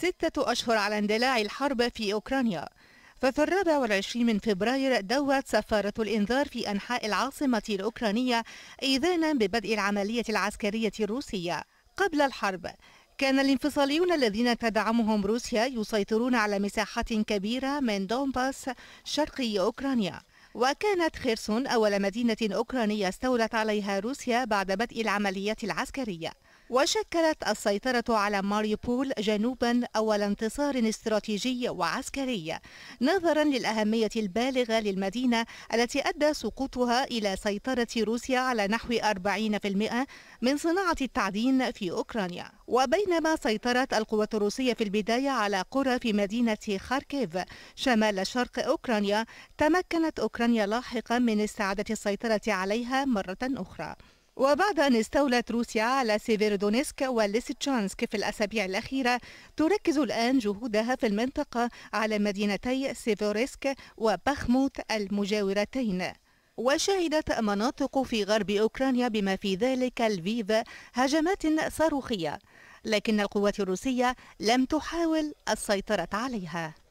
ستة أشهر على اندلاع الحرب في أوكرانيا ففي الرابع والعشرين من فبراير دوت سفارة الإنذار في أنحاء العاصمة الأوكرانية إذانا ببدء العملية العسكرية الروسية قبل الحرب كان الانفصاليون الذين تدعمهم روسيا يسيطرون على مساحات كبيرة من دونباس شرقي أوكرانيا وكانت خيرسون أول مدينة أوكرانية استولت عليها روسيا بعد بدء العمليات العسكرية وشكلت السيطرة على ماريوبول جنوبا أول انتصار استراتيجي وعسكري نظرا للأهمية البالغة للمدينة التي أدى سقوطها إلى سيطرة روسيا على نحو 40% من صناعة التعدين في أوكرانيا وبينما سيطرت القوات الروسية في البداية على قرى في مدينة خاركيف شمال شرق أوكرانيا تمكنت أوكرانيا لاحقا من استعادة السيطرة عليها مرة أخرى وبعد أن استولت روسيا على سيفيردونيسك وليستشانسك في الأسابيع الأخيرة تركز الآن جهودها في المنطقة على مدينتي سيفوريسك وبخموت المجاورتين وشهدت مناطق في غرب أوكرانيا بما في ذلك الفيف هجمات صاروخية لكن القوات الروسية لم تحاول السيطرة عليها